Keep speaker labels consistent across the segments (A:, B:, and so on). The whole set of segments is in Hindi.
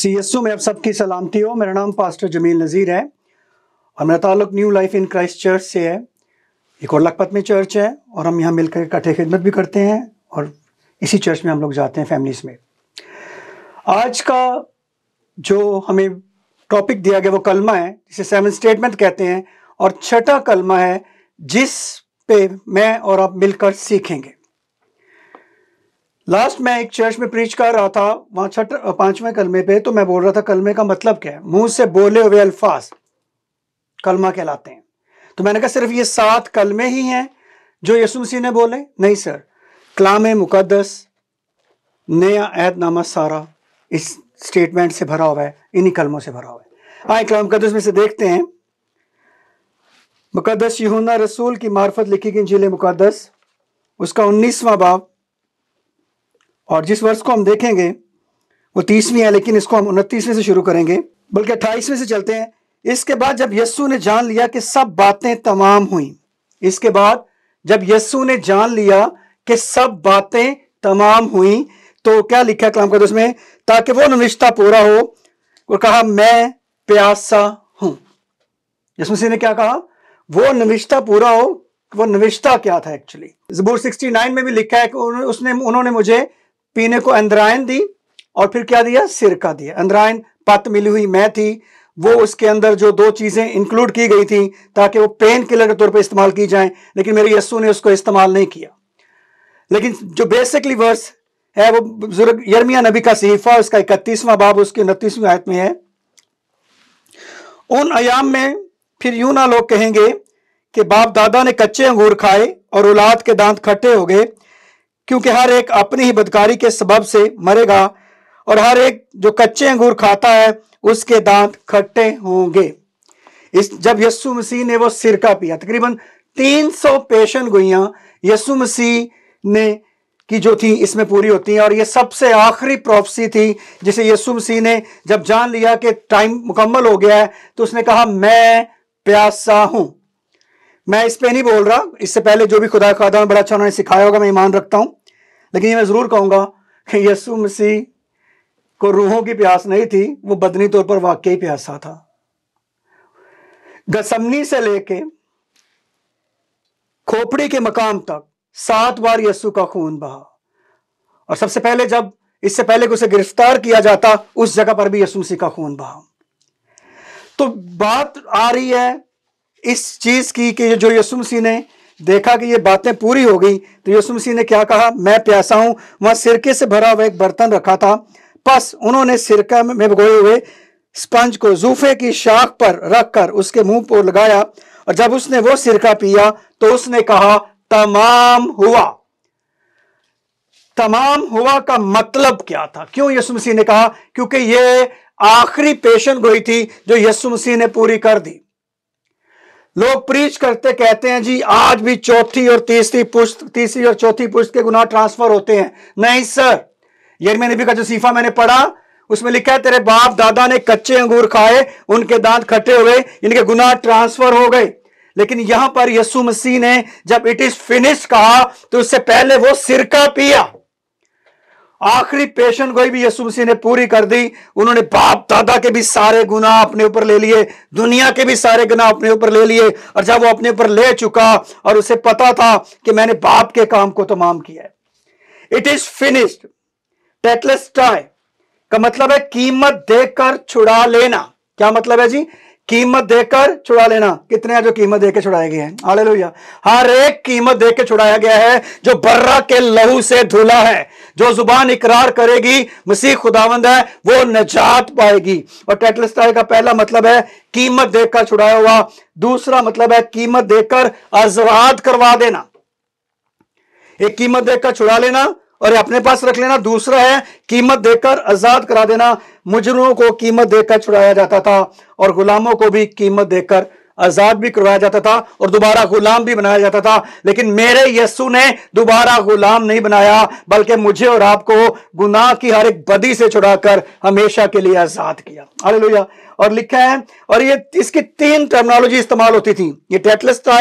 A: सी में आप सबकी सलामती हो मेरा नाम पास्टर जमील नज़ीर है और मेरा ताल्लुक new life in Christ church से है एक और लखपत में चर्च है और हम यहाँ मिलकर इकट्ठे खिदमत भी करते हैं और इसी चर्च में हम लोग जाते हैं फैमिलीज में आज का जो हमें टॉपिक दिया गया वो कलमा है जिसे सेवन स्टेटमेंट कहते हैं और छठा कलमा है जिस पे मैं और आप मिलकर सीखेंगे लास्ट मैं एक चर्च में प्रीच कर रहा था वहां छठ पांचवें कलमे पे तो मैं बोल रहा था कलमे का मतलब क्या है मुंह से बोले हुए अल्फाज कलमा कहलाते हैं तो मैंने कहा सिर्फ ये सात कलमे ही हैं जो यसु मसीह ने बोले नहीं सर कलाम मुकदस नया नामा सारा इस स्टेटमेंट से भरा हुआ है इन्हीं कलमों से भरा हुआ है आए कलाम मुकदस में से देखते हैं मुकदस यहूना रसूल की मार्फत लिखी गई जिले मुकदस उसका उन्नीसवां बाब और जिस वर्ष को हम देखेंगे वो तीसवीं है लेकिन इसको हम उनतीसवीं से शुरू करेंगे बल्कि अट्ठाईसवीं से चलते हैं इसके बाद जब यस्सु ने जान लिया कि सब बातें तमाम हुई इसके बाद जब यस्सु ने जान लिया कि सब बातें तमाम हुई तो क्या लिखा कलाम का में ताकि वो निश्ता पूरा हो और कहा मैं प्यासा हूं यसु मसीह ने क्या कहा वो नविश्ता पूरा हो वो नविश्ता क्या था एक्चुअली जबूर 69 में भी लिखा है कि उसने उन्होंने मुझे पीने को अंदरायन दी और फिर क्या दिया सिरका दिया अंद्रायन पत मिली हुई मैं थी वो उसके अंदर जो दो चीज़ें इंक्लूड की गई थी ताकि वो पेन किलर के तौर पर इस्तेमाल की जाए लेकिन मेरे यस्सू ने उसको इस्तेमाल नहीं किया लेकिन जो बेसिकली वर्स है वो बुजुर्ग यर्मिया नबी का सहीफा उसका इकतीसवां बाब उसकी उनतीसवीं आयत में है उन आयाम में फिर यूं ना लोग कहेंगे कि बाप दादा ने कच्चे अंगूर खाए और औलाद के दांत खट्टे हो गए क्योंकि हर एक अपनी ही बदकारी के सबब से मरेगा और हर एक जो कच्चे अंगूर खाता है उसके दांत खट्टे होंगे इस जब यस्सु मसीह ने वो सिरका पिया तकरीबन 300 पेशन गुइया यस्सु मसीह ने की जो थी इसमें पूरी होती है और ये सबसे आखिरी प्रोफसी थी जिसे यस्सु मसीह ने जब जान लिया कि टाइम मुकम्मल हो गया है तो उसने कहा मैं प्यासा हूं मैं इस पर नहीं बोल रहा इससे पहले जो भी खुदा खादा बड़ा अच्छा उन्होंने सिखाया होगा मैं ईमान रखता हूँ लेकिन ये मैं ज़रूर कहूँगा कि यसु मसीह को रूहों की प्यास नहीं थी वो बदनी तौर पर वाकई प्यासा था गसमनी से लेके खोपड़ी के मकाम तक सात बार यस्सु का खून बहा और सबसे पहले जब इससे पहले उसे गिरफ्तार किया जाता उस जगह पर भी यसु मसीह का खून बहा तो बात आ रही है इस चीज़ की कि जो यसु मसीह ने देखा कि ये बातें पूरी हो गई तो यसु मसीह ने क्या कहा मैं प्यासा हूं वहां सिरके से भरा हुआ एक बर्तन रखा था बस उन्होंने सिरका में भगोए हुए स्पंज को जूफे की शाख पर रखकर उसके मुंह पर लगाया और जब उसने वो सिरका पिया तो उसने कहा तमाम हुआ तमाम हुआ का मतलब क्या था क्यों यसु मसीह ने कहा क्योंकि ये आखिरी पेशन गोई थी जो यसु मसीह ने पूरी कर दी लोग प्रीच करते कहते हैं जी आज भी चौथी और तीसरी पुष्ट तीसरी और चौथी पुष्ट के गुनाह ट्रांसफर होते हैं नहीं सर मैंने नबी का जो सीफा मैंने पढ़ा उसमें लिखा है तेरे बाप दादा ने कच्चे अंगूर खाए उनके दांत खट्टे हुए इनके गुनाह ट्रांसफर हो गए लेकिन यहां पर यसु मसीह ने जब इट इज फिनिश कहा तो उससे पहले वो सिरका पिया आखिरी पेशन गोई भी यसु मसीह ने पूरी कर दी उन्होंने बाप दादा के भी सारे गुनाह अपने ऊपर ले लिए दुनिया के भी सारे गुनाह अपने ऊपर ले लिए और जब वो अपने ऊपर ले चुका और उसे पता था कि मैंने बाप के काम को तमाम तो किया है इट इज फिनिश्ड टेटलेस टाई का मतलब है कीमत देकर छुड़ा लेना क्या मतलब है जी कीमत देकर छुड़ा लेना कितने हैं जो कीमत देकर छुड़ाए गए हैं आले लोहिया हर एक कीमत देकर छुड़ाया गया है जो बर्रा के लहू से धुला है जो जुबान इकरार करेगी मसीह खुदावंद है वो नजात पाएगी और स्टाइल का पहला मतलब है कीमत देकर छुड़ाया हुआ दूसरा मतलब है कीमत देकर आजाद करवा देना एक कीमत देकर छुड़ा लेना और अपने पास रख लेना दूसरा है कीमत देकर आजाद करा देना मुजरमों को कीमत देकर छुड़ाया जाता था और गुलामों को भी कीमत देकर आजाद भी करवाया जाता था और दोबारा गुलाम भी बनाया जाता था लेकिन मेरे यस्सु ने दोबारा गुलाम नहीं बनाया बल्कि मुझे और आपको गुनाह की हर एक बदी से छुड़ाकर हमेशा के लिए आजाद किया अरे और लिखा है और ये इसकी तीन टर्मिनोलॉजी इस्तेमाल होती थी ये टेटलिस्ट था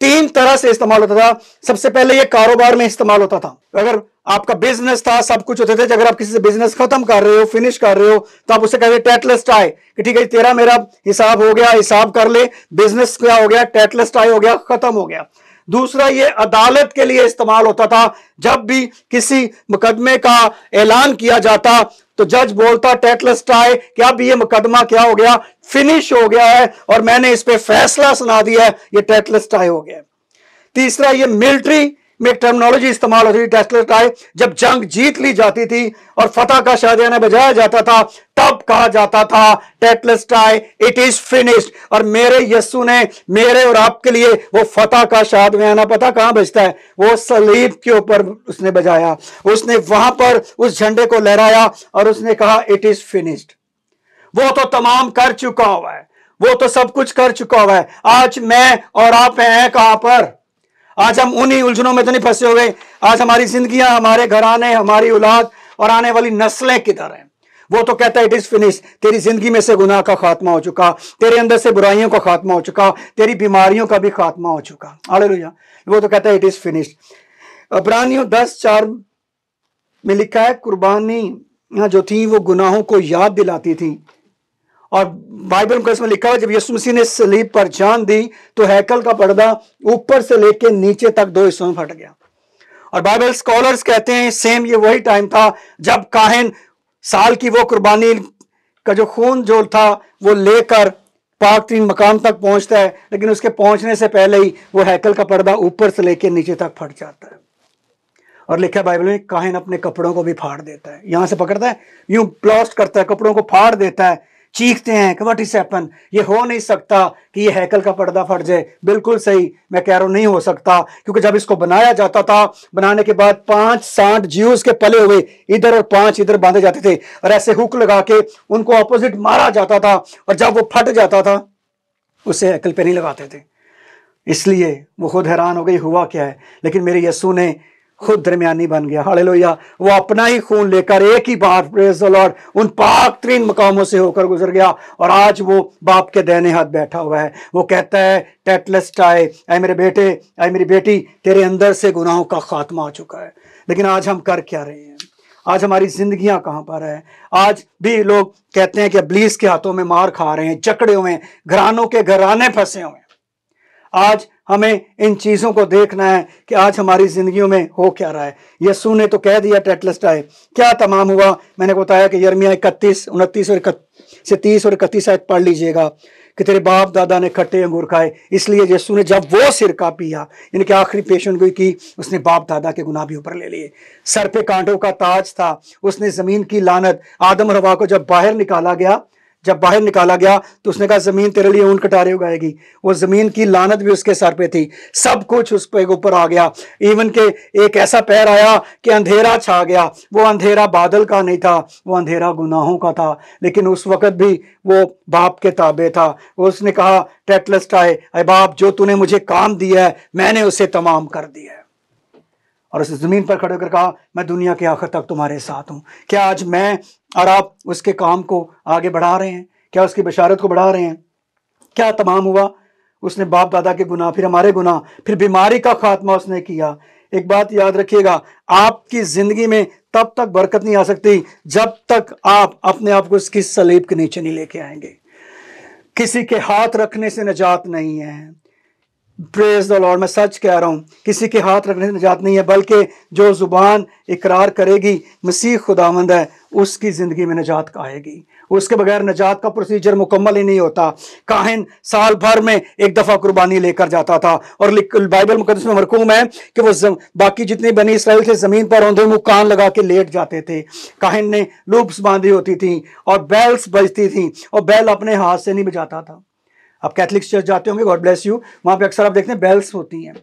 A: तीन तरह से इस्तेमाल होता था सबसे पहले ये कारोबार में इस्तेमाल होता था अगर आपका बिजनेस था सब कुछ होते थे अगर आप किसी से बिजनेस खत्म कर रहे हो फिनिश कर रहे हो तो आप उसे कहते टेटलेस टाई कि ठीक है तेरा मेरा हिसाब हो गया हिसाब कर ले बिजनेस क्या हो गया टेटलेस टाई हो गया खत्म हो गया दूसरा ये अदालत के लिए इस्तेमाल होता था जब भी किसी मुकदमे का ऐलान किया जाता तो जज बोलता टेटलस टाए कि अब ये मुकदमा क्या हो गया फिनिश हो गया है और मैंने इस पर फैसला सुना दिया है ये टेटलस टाए हो गया तीसरा ये मिलिट्री में एक टर्मिनोलॉजी इस्तेमाल होती थी टेस्लर टाई जब जंग जीत ली जाती थी और फतह का शादियाना बजाया जाता था तब कहा जाता था टेटलेस टाई इट इज फिनिश्ड और मेरे यस्सु ने मेरे और आपके लिए वो फतह का शादियाना पता कहां बजता है वो सलीब के ऊपर उसने बजाया उसने वहां पर उस झंडे को लहराया और उसने कहा इट इज फिनिश्ड वो तो तमाम कर चुका हुआ है वो तो सब कुछ कर चुका हुआ है आज मैं और आप हैं कहां पर आज हम उन्हीं उलझनों में नहीं फंसे हुए आज हमारी जिंदगी हमारे घराने हमारी औलाद और आने वाली नस्लें किधर हैं वो तो कहता है इट इज फिनिश तेरी जिंदगी में से गुनाह का खात्मा हो चुका तेरे अंदर से बुराइयों का खात्मा हो चुका तेरी बीमारियों का भी खात्मा हो चुका अरे वो तो कहता है इट इज फिनिश अब्रानियों दस चार में लिखा है कुर्बानी जो थी वो गुनाहों को याद दिलाती थी और बाइबल को इसमें लिखा हुआ जब यीशु मसीह ने सलीब पर जान दी तो हैकल का पर्दा ऊपर से लेके नीचे तक दो हिस्सों में फट गया और बाइबल स्कॉलर्स कहते हैं सेम ये वही टाइम था जब काहिन साल की वो कुर्बानी का जो खून जो था वो लेकर पाक तीन मकाम तक पहुंचता है लेकिन उसके पहुंचने से पहले ही वो हैकल का पर्दा ऊपर से लेकर नीचे तक फट जाता है और लिखा बाइबल में काहिन अपने कपड़ों को भी फाड़ देता है यहां से पकड़ता है यूं ब्लास्ट करता है कपड़ों को फाड़ देता है चीखते हैं कि वट इज हैपन ये हो नहीं सकता कि ये हैकल का पर्दा फट जाए बिल्कुल सही मैं कह रहा हूँ नहीं हो सकता क्योंकि जब इसको बनाया जाता था बनाने के बाद पांच सांठ जीव के पले हुए इधर और पांच इधर बांधे जाते थे और ऐसे हुक लगा के उनको ऑपोजिट मारा जाता था और जब वो फट जाता था उसे हैकल पे नहीं लगाते थे इसलिए वो खुद हैरान हो गई हुआ क्या है लेकिन मेरे यस्सू ने खुद दरमियानी बन गया लोहिया वो अपना ही खून लेकर एक ही बार प्रेज लॉर्ड उन पाक तरीन मकामों से होकर गुजर गया और आज वो बाप के दहने हाथ बैठा हुआ है वो कहता है टेटलेस आए आए मेरे बेटे आए मेरी बेटी तेरे अंदर से गुनाहों का खात्मा आ चुका है लेकिन आज हम कर क्या रहे हैं आज हमारी जिंदगियां कहाँ पर है आज भी लोग कहते हैं कि अब्लीस के हाथों में मार खा रहे हैं जकड़े हुए हैं घरानों के घराने फंसे हुए हैं आज हमें इन चीज़ों को देखना है कि आज हमारी ज़िंदगियों में हो क्या रहा है यस्सू ने तो कह दिया टेटलस्टाए क्या तमाम हुआ मैंने बताया कि यर्मिया इकतीस उनतीस और से तीस और इकतीस आयत पढ़ लीजिएगा कि तेरे बाप दादा ने खट्टे अंगूर खाए इसलिए यस्सू ने जब वो सिरका पिया इनके आखिरी पेशन गोई की उसने बाप दादा के गुनाह भी ऊपर ले लिए सर पे कांटों का ताज था उसने ज़मीन की लानत आदम रवा को जब बाहर निकाला गया जब बाहर निकाला गया तो उसने कहा जमीन तेरे लिए ऊन कटारे उगाएगी वो जमीन की लानत भी उसके सर पे थी सब कुछ उस पे ऊपर आ गया इवन के एक ऐसा पैर आया कि अंधेरा छा गया वो अंधेरा बादल का नहीं था वो अंधेरा गुनाहों का था लेकिन उस वक्त भी वो बाप के ताबे था उसने कहा टेटलस्ट आए अरे बाप जो तूने मुझे काम दिया है मैंने उसे तमाम कर दिया है और उस ज़मीन पर खड़े होकर कहा मैं दुनिया के आखिर तक तुम्हारे साथ हूँ क्या आज मैं और आप उसके काम को आगे बढ़ा रहे हैं क्या उसकी बशारत को बढ़ा रहे हैं क्या तमाम हुआ उसने बाप दादा के गुना फिर हमारे गुना फिर बीमारी का खात्मा उसने किया एक बात याद रखिएगा आपकी ज़िंदगी में तब तक बरकत नहीं आ सकती जब तक आप अपने आप को उसकी सलीब के नीचे नहीं लेके आएंगे किसी के हाथ रखने से निजात नहीं है प्रेज द लॉर्ड मैं सच कह रहा हूँ किसी के हाथ रखने से निजात नहीं है बल्कि जो ज़ुबान इकरार करेगी मसीह खुदावंद है उसकी ज़िंदगी में निजात आएगी उसके बगैर नजात का प्रोसीजर मुकम्मल ही नहीं होता काहिन साल भर में एक दफ़ा कुर्बानी लेकर जाता था और बाइबल मुकदस में मरकूम है कि वो जम, बाकी जितनी बनी इसराइल थे ज़मीन पर औंधे मुँह कान लगा के लेट जाते थे काहिन ने लूप्स बांधी होती थी और बैल्स बजती थी और बैल अपने हाथ से नहीं बजाता था आप कैथलिक चर्च जाते होंगे गॉड ब्लेस यू वहाँ पे अक्सर आप देखते हैं बेल्स होती हैं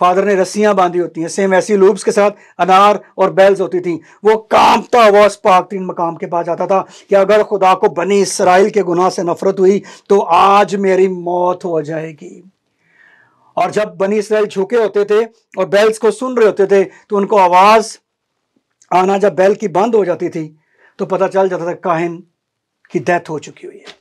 A: फादर ने रस्सियाँ बांधी होती हैं सेम ऐसी लूप्स के साथ अनार और बेल्स होती थी वो कांपता हुआ उस तीन मकाम के पास जाता था कि अगर खुदा को बनी इसराइल के गुनाह से नफरत हुई तो आज मेरी मौत हो जाएगी और जब बनी इसराइल झुके होते थे और बेल्स को सुन रहे होते थे तो उनको आवाज़ आना जब बेल की बंद हो जाती थी तो पता चल जाता था काहिन की डेथ हो चुकी हुई है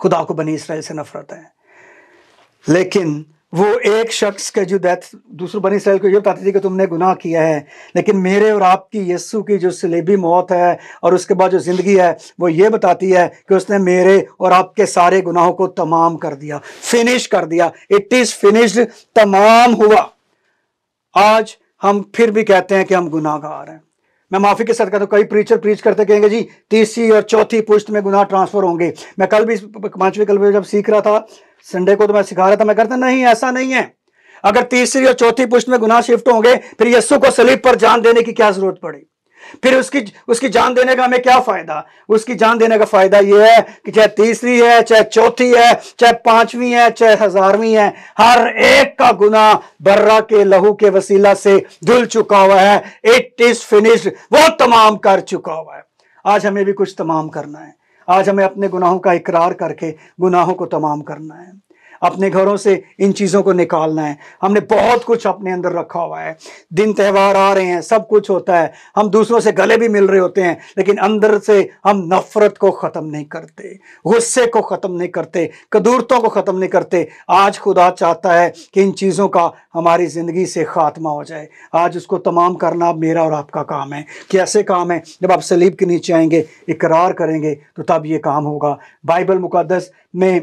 A: खुदा को बनी इसराइल से नफरत है लेकिन वो एक शख्स के जो डेथ दूसरे बनी इसराइल को ये बताती थी कि तुमने गुनाह किया है लेकिन मेरे और आपकी यस्सु की जो सलेबी मौत है और उसके बाद जो ज़िंदगी है वो ये बताती है कि उसने मेरे और आपके सारे गुनाहों को तमाम कर दिया फिनिश कर दिया इट इज़ फिनिश्ड तमाम हुआ आज हम फिर भी कहते हैं कि हम गुनाहगार हैं मैं माफी के साथ कहता हूँ तो कई प्रीचर प्रीच करते कहेंगे जी तीसरी और चौथी पुष्ट में गुनाह ट्रांसफर होंगे मैं कल भी पांचवी कल भी जब सीख रहा था संडे को तो मैं सिखा रहा था मैं कहता नहीं ऐसा नहीं है अगर तीसरी और चौथी पुष्ट में गुनाह शिफ्ट होंगे फिर यस्सु को सलीब पर जान देने की क्या जरूरत पड़ी फिर उसकी उसकी जान देने का हमें क्या फायदा उसकी जान देने का फायदा यह है कि चाहे तीसरी है चाहे चौथी है चाहे पांचवी है चाहे हजारवीं है हर एक का गुना बर्रा के लहू के वसीला से धुल चुका हुआ है इट इज फिनिश्ड वो तमाम कर चुका हुआ है आज हमें भी कुछ तमाम करना है आज हमें अपने गुनाहों का इकरार करके गुनाहों को तमाम करना है अपने घरों से इन चीज़ों को निकालना है हमने बहुत कुछ अपने अंदर रखा हुआ है दिन त्यौहार आ रहे हैं सब कुछ होता है हम दूसरों से गले भी मिल रहे होते हैं लेकिन अंदर से हम नफरत को ख़त्म नहीं करते गुस्से को ख़त्म नहीं करते कदूरतों को ख़त्म नहीं करते आज खुदा चाहता है कि इन चीज़ों का हमारी ज़िंदगी से ख़ात्मा हो जाए आज उसको तमाम करना मेरा और आपका काम है कैसे काम है जब आप सलीब के नीचे आएंगे इकरार करेंगे तो तब ये काम होगा बाइबल मुकदस में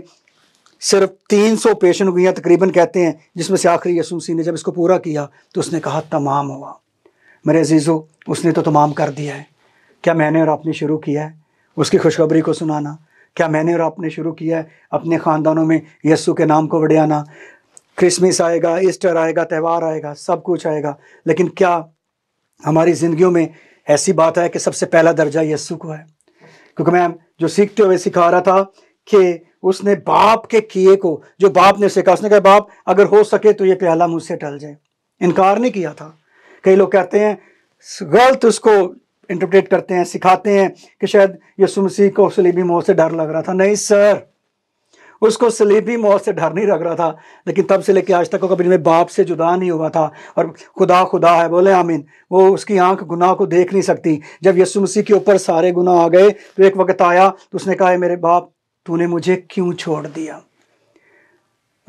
A: सिर्फ 300 पेशेंट हुई तकरीबन कहते हैं जिसमें से आखिरी यसूसी ने जब इसको पूरा किया तो उसने कहा तमाम हुआ मेरे अजीज़ो उसने तो तमाम कर दिया है क्या मैंने और आपने शुरू किया है उसकी खुशखबरी को सुनाना क्या मैंने और आपने शुरू किया है अपने ख़ानदानों में यस्सु के नाम को बढ़ियाना क्रिसमस आएगा ईस्टर आएगा त्यौहार आएगा सब कुछ आएगा लेकिन क्या हमारी ज़िंदगियों में ऐसी बात है कि सबसे पहला दर्जा यस्सु को है क्योंकि मैं जो सीखते हुए सिखा रहा था कि उसने बाप के किए को जो बाप ने उसे कहा उसने कहा बाप अगर हो सके तो ये प्याला मुझसे टल जाए इनकार नहीं किया था कई लोग कहते हैं गलत उसको इंटरप्रेट करते हैं सिखाते हैं कि शायद ये सुमसी को सलीबी मौत से डर लग रहा था नहीं सर उसको सलीबी मौत से डर नहीं लग रहा था लेकिन तब से लेके आज तक वो कभी मैं बाप से जुदा नहीं हुआ था और खुदा खुदा है बोले आमीन वो उसकी आंख गुनाह को देख नहीं सकती जब यसु मसीह के ऊपर सारे गुनाह आ गए तो एक वक्त आया तो उसने कहा मेरे बाप तूने मुझे क्यों छोड़ दिया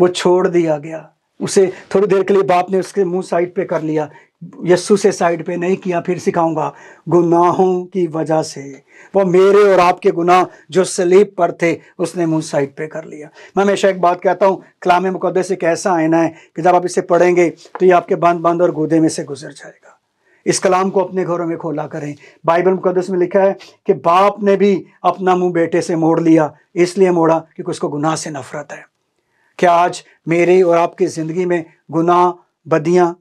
A: वो छोड़ दिया गया उसे थोड़ी देर के लिए बाप ने उसके मुंह साइड पे कर लिया यस्सु से साइड पे नहीं किया फिर सिखाऊंगा गुनाहों की वजह से वो मेरे और आपके गुनाह जो सलीब पर थे उसने मुंह साइड पे कर लिया मैं हमेशा एक बात कहता हूँ कलाम मुकदस एक ऐसा आईना है कि जब आप इसे पढ़ेंगे तो ये आपके बंद बंद और गोदे में से गुजर जाएगा इस कलाम को अपने घरों में खोला करें बाइबल मुकदस में लिखा है कि बाप ने भी अपना मुंह बेटे से मोड़ लिया इसलिए मोड़ा क्योंकि उसको गुनाह से नफरत है क्या आज मेरी और आपकी ज़िंदगी में गुनाह बदियाँ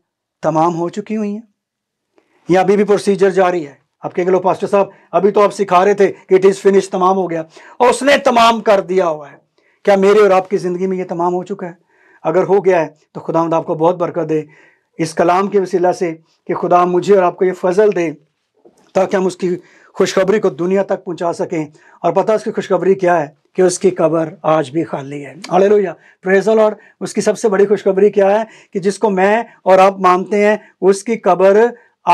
A: तमाम हो चुकी हुई हैं या अभी भी प्रोसीजर जारी है आप कहेंगे लो पास्टर साहब अभी तो आप सिखा रहे थे कि इट इज़ फिनिश तमाम हो गया और उसने तमाम कर दिया हुआ है क्या मेरे और आपकी ज़िंदगी में ये तमाम हो चुका है अगर हो गया है तो खुदा आपको बहुत बरकत दे इस कलाम के वसीला से कि खुदा मुझे और आपको ये फजल दे ताकि हम उसकी खुशखबरी को दुनिया तक पहुंचा सकें और पता उसकी खुशखबरी क्या है कि उसकी कबर आज भी खाली है अले लोहिया प्रेजल और उसकी सबसे बड़ी खुशखबरी क्या है कि जिसको मैं और आप मानते हैं उसकी कबर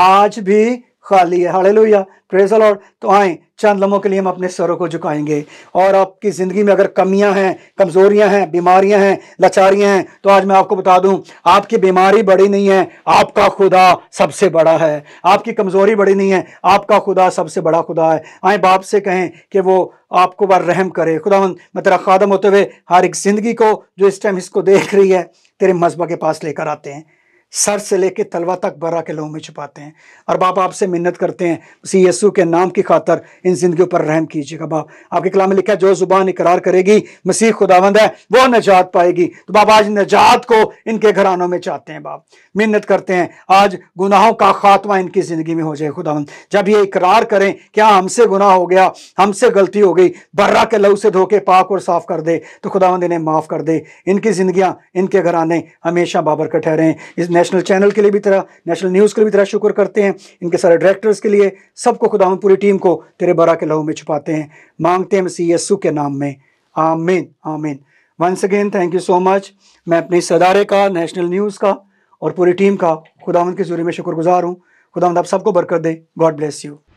A: आज भी खाली है हाले लोहिया प्रेजल और तो आए चंद लम्हों के लिए हम अपने सरों को झुकाएंगे और आपकी ज़िंदगी में अगर कमियां हैं कमज़ोरियां हैं बीमारियां हैं लाचारियां हैं तो आज मैं आपको बता दूं आपकी बीमारी बड़ी नहीं है आपका खुदा सबसे बड़ा है आपकी कमज़ोरी बड़ी नहीं है आपका खुदा सबसे बड़ा खुदा है आए बाप से कहें कि वो आपको बार रहम करे खुदा मैं तेरा खादम होते हुए हर एक ज़िंदगी को जो इस टाइम इसको देख रही है तेरे मजबा के पास लेकर आते हैं सर से लेके तलवा तक बरा के लहू में छुपाते हैं और बाप आपसे मिन्नत करते हैं उसी यसु के नाम की खातर इन जिंदगी पर रहम कीजिएगा बाप आपके कला में लिखा है जो जुबान इकरार करेगी मसीह खुदावंद है वो नजात पाएगी तो बाप आज नजात को इनके घरानों में चाहते हैं बाप मिन्नत करते हैं आज गुनाहों का खात्मा इनकी ज़िंदगी में हो जाए खुदावंद जब ये इकरार करें क्या हमसे गुनाह हो गया हमसे गलती हो गई बर्रा के लहू से धोके पाक और साफ कर दे तो खुदावंद इन्हें माफ़ कर दे इनकी जिंदगी इनके घराने हमेशा बाबर ठहरें इस नेशनल चैनल के लिए भी तेरा नेशनल न्यूज़ के लिए भी तेरा शुक्र करते हैं इनके सारे डायरेक्टर्स के लिए सबको खुदावन पूरी टीम को तेरे बरा के लहू में छुपाते हैं मांगते हैं मसी यस्सु के नाम में आमीन आमीन once again thank you so much मैं अपने सदारे का नेशनल न्यूज़ का और पूरी टीम का खुदावंद के जोरी में शुक्रगुजार हूँ खुदावंद आप सबको बरकत दे गॉड ब्लेस यू